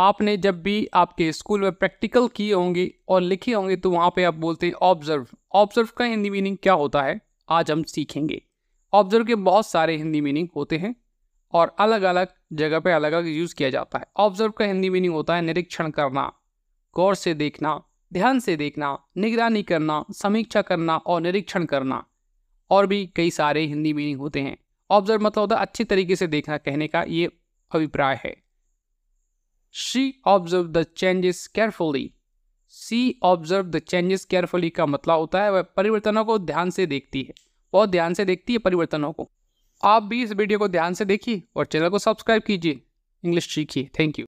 आपने जब भी आपके स्कूल में प्रैक्टिकल किए होंगे और लिखे होंगे तो वहाँ पे आप बोलते हैं ऑब्जर्व ऑब्जर्व का हिंदी मीनिंग क्या होता है आज हम सीखेंगे ऑब्जर्व के बहुत सारे हिंदी मीनिंग होते हैं और अलग अलग जगह पे अलग अलग यूज़ किया जाता है ऑब्जर्व का हिंदी मीनिंग होता है निरीक्षण करना गौर से देखना ध्यान से देखना निगरानी करना समीक्षा करना और निरीक्षण करना और भी कई सारे हिंदी मीनिंग होते हैं ऑब्जर्व मतलब होता है अच्छे तरीके से देखना कहने का ये अभिप्राय है she observe the changes carefully see observe the changes carefully का मतलब होता है वह परिवर्तनों को ध्यान से देखती है बहुत ध्यान से देखती है परिवर्तनों को आप भी इस वीडियो को ध्यान से देखिए और चैनल को सब्सक्राइब कीजिए इंग्लिश सीखिए थैंक यू